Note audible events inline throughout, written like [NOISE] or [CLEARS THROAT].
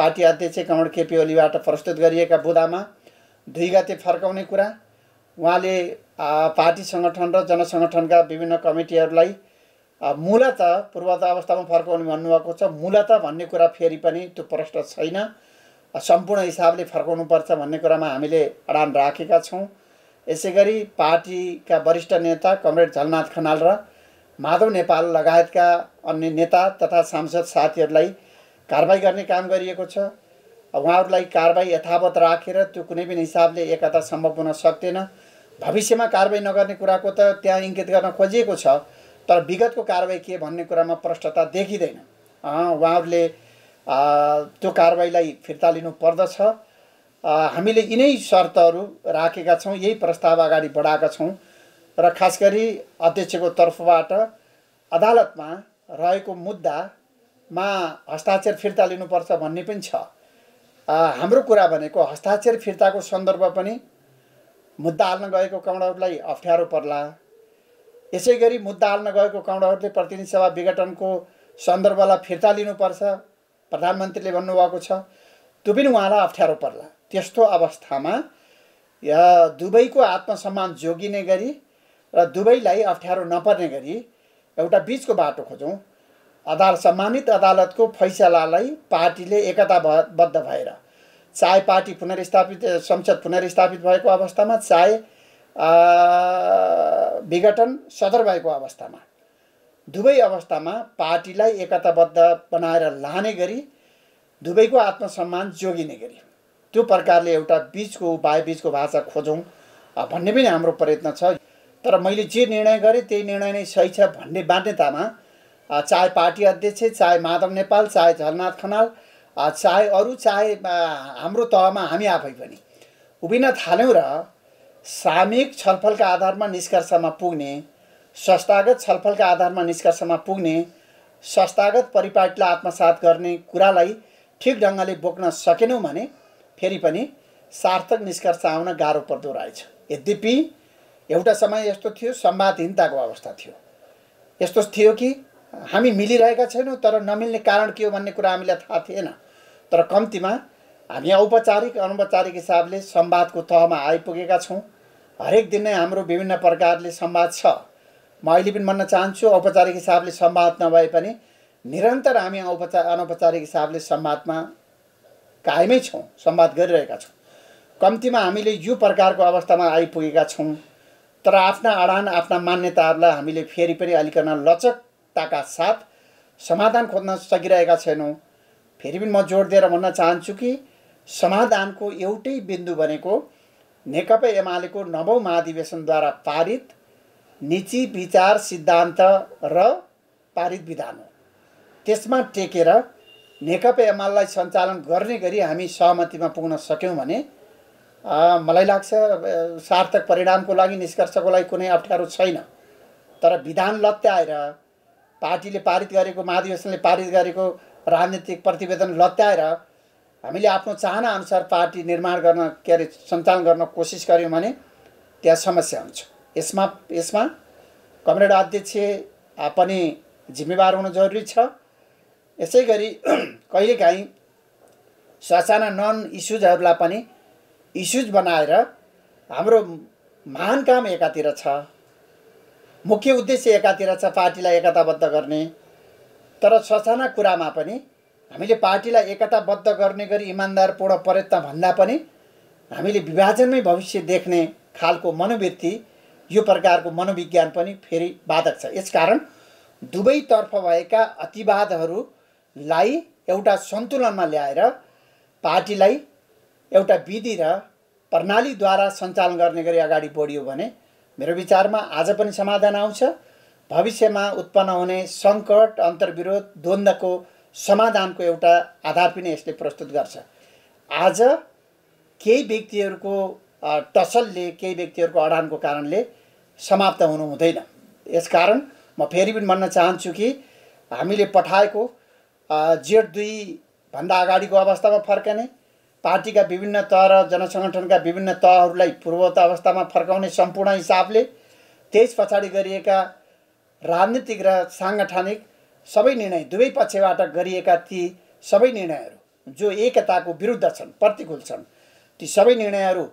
party अध्यक्ष कमण केपी ओलीबाट प्रस्तुत गरिएका बुदामा दुई गते फर्काउने कुरा उहाँले पार्टी सङ्गठन र जनसङ्गठनका विभिन्न कमिटीहरूलाई मूलत पूर्वत अवस्थामा फर्काउने भन्नुभएको छ मूलत भन्ने कुरा फेरि पनि त्यो प्रष्ट छैन सम्पूर्ण हिसाबले फर्काउनुपर्छ भन्ने कुरामा हामीले अडान राखेका छौँ यसै गरी पार्टीका वरिष्ठ नेता कमरेड झलनाथ खनाल र माधव नेपाल लगायतका अन्य नेता तथा सांसद साथीहरूलाई कारवाही गर्ने काम गरिएको छ उहाँहरूलाई कारवाही यथावत राखेर त्यो कुनै पनि हिसाबले एकता सम्भव हुन सक्दैन भविष्यमा कारवाही नगर्ने कुराको त त्यहाँ इङ्गित गर्न खोजिएको छ तर विगतको कारवाही के भन्ने कुरामा प्रष्टता देखिँदैन उहाँहरूले त्यो कारवाहीलाई फिर्ता लिनु पर्दछ हामीले यिनै शर्तहरू राखेका छौँ यही प्रस्ताव अगाडि बढाएका छौँ र खास गरी अध्यक्षको तर्फबाट अदालतमा रहेको मुद्दा मा हस्ताक्षर फिर्ता लिनुपर्छ भन्ने पनि छ हाम्रो कुरा भनेको हस्ताक्षर फिर्ताको सन्दर्भ पनि मुद्दा हाल्न गएको काउन्टरहरूलाई अप्ठ्यारो पर्ला यसै गरी मुद्दा हाल्न गएको काउन्टरहरूले प्रतिनिधि सभा विघटनको सन्दर्भलाई फिर्ता लिनुपर्छ प्रधानमन्त्रीले भन्नुभएको छ त्यो पनि उहाँलाई अप्ठ्यारो पर्ला त्यस्तो अवस्थामा या दुबईको आत्मसम्मान जोगिने गरी र दुबईलाई अप्ठ्यारो नपर्ने गरी एउटा बिचको बाटो खोजौँ अदाल सम्मानित अदालतको फैसलालाई पार्टीले एकताबद्ध भएर चाहे पार्टी पुनर्स्थापित संसद पुनर्स्थापित भएको अवस्थामा चाहे विघटन सदर भएको अवस्थामा दुवै अवस्थामा पार्टीलाई एकताबद्ध बनाएर लाने गरी दुवैको आत्मसम्मान जोगिने गरी त्यो प्रकारले एउटा बिचको उपाय बिचको भाषा खोजौँ भन्ने पनि हाम्रो प्रयत्न छ तर मैले जे निर्णय गरेँ त्यही निर्णय नै सही छ भन्ने बाध्यतामा चाहे पार्टी अध्यक्ष चाहे माधव नेपाल चाहे झलनाथ खनाल चाहे अरू चाहे हाम्रो तहमा हामी आफै पनि उभिन थाल्यौँ र सामूहिक छलफलका आधारमा निष्कर्षमा पुग्ने संस्थागत छलफलका आधारमा निष्कर्षमा पुग्ने संस्थागत परिपाटीलाई आत्मसात गर्ने कुरालाई ठिक ढङ्गले बोक्न सकेनौँ भने फेरि पनि सार्थक निष्कर्ष आउन गाह्रो पर्दो रहेछ यद्यपि एउटा समय यस्तो थियो सम्वादहीनताको अवस्था थियो यस्तो थियो कि हामी मिलिरहेका छैनौँ तर नमिल्ने कारण के हो भन्ने कुरा हामीलाई थाहा थिएन तर कम्तीमा हामी औपचारिक अनौपचारिक हिसाबले सम्वादको तहमा आइपुगेका छौँ हरेक दिन नै हाम्रो विभिन्न प्रकारले सम्वाद छ म अहिले पनि भन्न चाहन्छु औपचारिक हिसाबले सम्वाद नभए पनि निरन्तर हामी औपचार अनौपचारिक हिसाबले सम्वादमा कायमै छौँ सम्वाद गरिरहेका छौँ कम्तीमा हामीले यो प्रकारको अवस्थामा आइपुगेका छौँ तर आफ्ना अडान आफ्ना मान्यताहरूलाई हामीले फेरि पनि अलिकन लचक ताका साथ समाधान खोज्न सकिरहेका छैनौँ फेरि पनि म जोड दिएर भन्न चाहन्छु कि समाधानको एउटै बिन्दु भनेको नेकपा एमालेको नवौँ महाधिवेशनद्वारा पारित निजी विचार सिद्धान्त र पारित विधान हो त्यसमा टेकेर नेकपा एमालेलाई सञ्चालन गर्ने गरी हामी सहमतिमा पुग्न सक्यौँ भने मलाई लाग्छ सार्थक परिणामको लागि निष्कर्षको लागि कुनै अप्ठ्यारो छैन तर विधान लत्याएर पार्टीले पारित गरेको महाधिवेशनले पारित गरेको राजनीतिक प्रतिवेदन लत्याएर हामीले आफ्नो चाहनाअनुसार पार्टी निर्माण गर्न के अरे सञ्चालन गर्न कोसिस गऱ्यौँ भने त्यहाँ समस्या हुन्छ यसमा यसमा कमरेड अध्यक्ष पनि जिम्मेवार हुनु जरुरी छ यसै गरी [CLEARS THROAT] कहिलेकाहीँ ससाना नन इस्युजहरूलाई पनि इस्युज बनाएर हाम्रो महान काम एकातिर छ मुख्य उद्देश्य एकातिर छ पार्टीलाई एकताबद्ध गर्ने तर ससाना कुरामा पनि हामीले पार्टीलाई एकताबद्ध गर्ने गरी इमान्दारपूर्ण प्रयत्न भन्दा पनि हामीले विभाजनमै भविष्य देख्ने खालको मनोवृत्ति यो प्रकारको मनोविज्ञान पनि फेरि बाधक छ यसकारण दुवैतर्फ भएका अतिवादहरूलाई एउटा सन्तुलनमा ल्याएर पार्टीलाई एउटा विधि र प्रणालीद्वारा सञ्चालन गर्ने गरी अगाडि बढियो भने मेरो विचारमा आज पनि समाधान आउँछ भविष्यमा उत्पन्न हुने सङ्कट अन्तर्विरोध द्वन्द्वको समाधानको एउटा आधार पनि यसले प्रस्तुत गर्छ आज केही व्यक्तिहरूको टसलले केही व्यक्तिहरूको अडानको कारणले समाप्त हुनु हुँदैन यसकारण म फेरि पनि भन्न चाहन्छु कि हामीले पठाएको जेठ दुईभन्दा अगाडिको अवस्थामा फर्कने पार्टीका विभिन्न तह र जनसङ्गठनका विभिन्न तहहरूलाई पूर्वत अवस्थामा फर्काउने सम्पूर्ण हिसाबले त्यस पछाडि गरिएका राजनीतिक र साङ्गठनिक सबै निर्णय दुवै पक्षबाट गरिएका ती सबै निर्णयहरू जो एकताको विरुद्ध छन् प्रतिकूल छन् ती सबै निर्णयहरू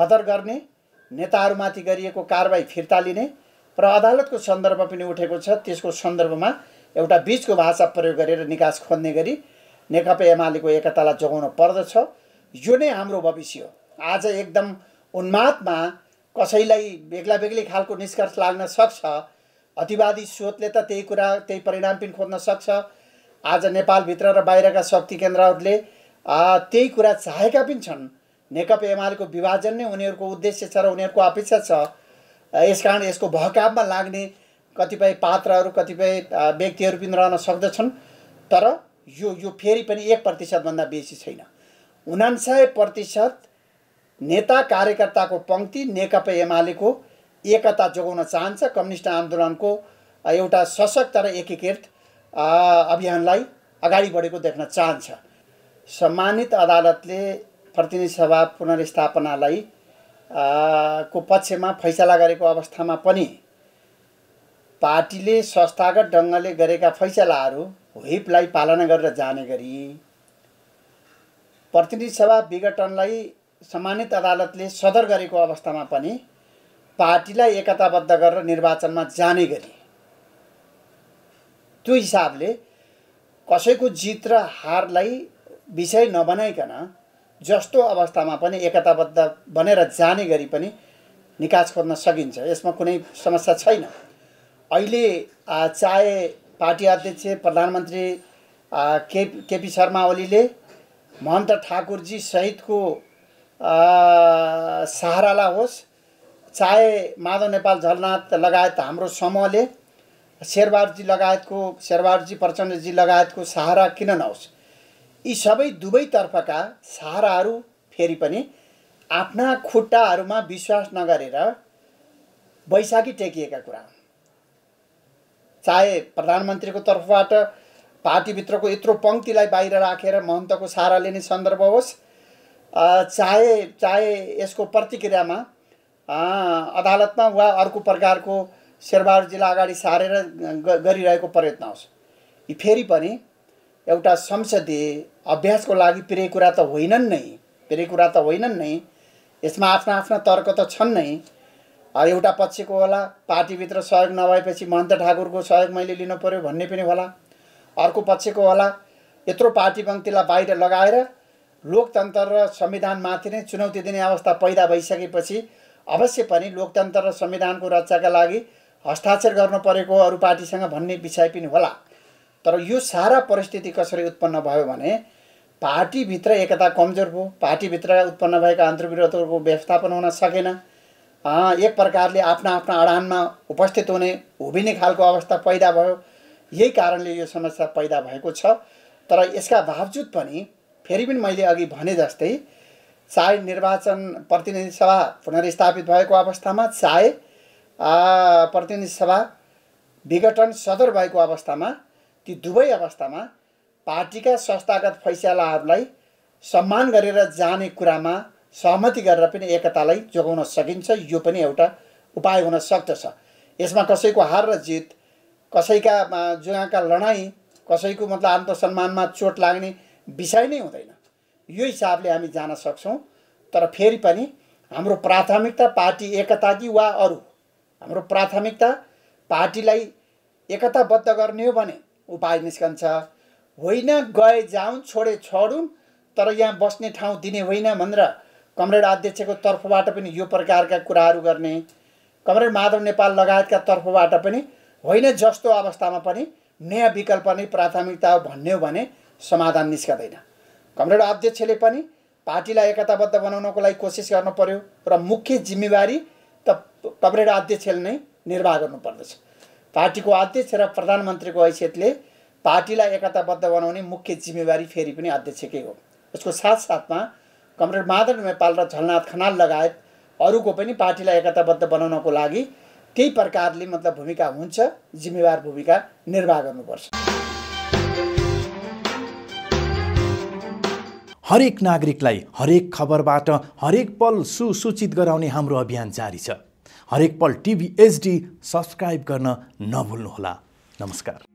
बदर गर्ने नेताहरूमाथि गरिएको कारवाही फिर्ता लिने र अदालतको सन्दर्भ पनि उठेको छ त्यसको सन्दर्भमा एउटा बिचको भाषा प्रयोग गरेर निकास खोज्ने गरी नेकपा एमालेको एकतालाई जोगाउन पर्दछ यो नै हाम्रो भविष्य हो आज एकदम उन्मादमा कसैलाई बेग्ला बेग्लै खालको निष्कर्ष लाग्न सक्छ अतिवादी स्रोतले त त्यही कुरा त्यही परिणाम पनि खोज्न सक्छ आज नेपालभित्र र बाहिरका शक्ति केन्द्रहरूले त्यही कुरा चाहेका पनि छन् नेकपा एमालेको विभाजन नै उनीहरूको उद्देश्य छ र उनीहरूको अपेक्षा छ यसकारण यसको भहकाममा लाग्ने कतिपय पात्रहरू कतिपय व्यक्तिहरू पनि रहन सक्दछन् तर यो यो फेरि पनि एक प्रतिशतभन्दा बेसी छैन उनान्सय प्रतिशत नेता कार्यकर्ताको पङ्क्ति नेकपा एमालेको एकता जोगाउन चाहन्छ कम्युनिस्ट आन्दोलनको एउटा सशक्त र एकीकृत अभियानलाई अगाडि बढेको देख्न चाहन्छ सम्मानित अदालतले प्रतिनिधि सभा पुनर्स्थापनालाई को पक्षमा फैसला गरेको अवस्थामा पनि पार्टीले संस्थागत ढङ्गले गरेका फैसलाहरू हिपलाई पालना गरेर जाने गरी प्रतिनिधि सभा विघटनलाई सम्मानित अदालतले सदर गरेको अवस्थामा पनि पार्टीलाई एकताबद्ध गरेर निर्वाचनमा जाने गरी त्यो हिसाबले कसैको जित र हारलाई विषय नबनाइकन जस्तो अवस्थामा पनि एकताबद्ध बनेर जाने गरी पनि निकास खोज्न सकिन्छ यसमा कुनै समस्या छैन अहिले चाहे पार्टी अध्यक्ष प्रधानमन्त्री के केपी शर्मा ओलीले महन्त ठाकुरजी सहितको सहारालाई होस् चाहे माधव नेपाल झलनाथ लगायत हाम्रो समूहले शेरबहादुरजी लगायतको शेरबहादुरजी प्रचण्डजी लगायतको सहारा किन नहोस् यी सबै दुवैतर्फका सहाराहरू फेरि पनि आफ्ना खुट्टाहरूमा विश्वास नगरेर बैशाखी टेकिएका कुरा हुन् चाहे प्रधानमन्त्रीको तर्फबाट पार्टीभित्रको यत्रो पङ्क्तिलाई बाहिर राखेर महन्तको सहारा लिने सन्दर्भ होस् चाहे चाहे यसको प्रतिक्रियामा अदालतमा वा अर्को प्रकारको शेरबहादुर जिल्ला अगाडि सारेर गरिरहेको प्रयत्न होस् यी फेरि पनि एउटा संसदीय अभ्यासको लागि प्रिय कुरा त होइनन् नै प्रिय कुरा त होइनन् नै यसमा आफ्ना आफ्ना तर्क त छन् नै एउटा पक्षको होला पार्टीभित्र सहयोग नभएपछि महन्त ठाकुरको सहयोग मैले लिनु पऱ्यो भन्ने पनि होला अर्को पक्षको होला यत्रो पार्टी पङ्क्तिलाई बाहिर लगाएर लोकतन्त्र र संविधानमाथि नै चुनौती दिने अवस्था पैदा भइसकेपछि अवश्य पनि लोकतन्त्र र संविधानको रक्षाका लागि हस्ताक्षर गर्नु परेको अरू पार्टीसँग भन्ने विषय पनि होला तर यो सारा परिस्थिति कसरी उत्पन्न भयो भने पार्टीभित्र एकता कमजोर भयो पार्टीभित्र उत्पन्न भएका अन्तर्विरोधहरूको व्यवस्थापन हुन सकेन एक प्रकारले आफ्ना आफ्ना अडानमा उपस्थित हुने उभिने खालको अवस्था पैदा भयो यही कारणले यो समस्या पैदा भएको छ तर यसका बावजुद पनि फेरि पनि मैले अघि भने जस्तै चाहे निर्वाचन प्रतिनिधि सभा पुनर्स्थापित भएको अवस्थामा चाहे प्रतिनिधि सभा विघटन सदर भएको अवस्थामा ती दुवै अवस्थामा पार्टीका संस्थागत फैसलाहरूलाई सम्मान गरेर जाने कुरामा सहमति गरेर पनि एकतालाई जोगाउन सकिन्छ यो पनि एउटा उपाय हुन सक्दछ यसमा कसैको हार र जित कसैका जुगाका लडाइँ कसैको मतलब आत्मसम्मानमा चोट लाग्ने विषय नै हुँदैन यो हिसाबले हामी जान सक्छौँ तर फेरि पनि हाम्रो प्राथमिकता पार्टी एकता कि वा अरू हाम्रो प्राथमिकता पार्टीलाई एकताबद्ध गर्ने हो भने उपाय निस्कन्छ होइन गए जाउँ छोडे छोडुन् तर यहाँ बस्ने ठाउँ दिने होइन भनेर कमरेड अध्यक्षको तर्फबाट पनि यो प्रकारका कुराहरू गर्ने कमरेड माधव नेपाल लगायतका तर्फबाट पनि होइन जस्तो अवस्थामा पनि नयाँ विकल्प नै प्राथमिकता हो भन्ने हो भने समाधान निस्कँदैन कमरेड अध्यक्षले पनि पार्टीलाई एकताबद्ध बनाउनको लागि कोसिस गर्नु पर्यो र मुख्य जिम्मेवारी त कमरेड अध्यक्षले नै निर्वाह गर्नुपर्दछ पार्टीको अध्यक्ष र प्रधानमन्त्रीको हैसियतले पार्टीलाई एकताबद्ध बनाउने मुख्य जिम्मेवारी फेरि पनि अध्यक्षकै हो उसको साथसाथमा कमरेड माधव नेपाल र झलनाथ खनाल लगायत अरूको पनि पार्टीलाई एकताबद्ध बनाउनको लागि त्यही प्रकारले मतलब भूमिका हुन्छ जिम्मेवार भूमिका निर्वाह गर्नुपर्छ हरेक नागरिकलाई हरेक खबरबाट हरेक पल सुसूचित गराउने हाम्रो अभियान जारी छ हरेक पल टिभी एचडी सब्सक्राइब गर्न नभुल्नुहोला नमस्कार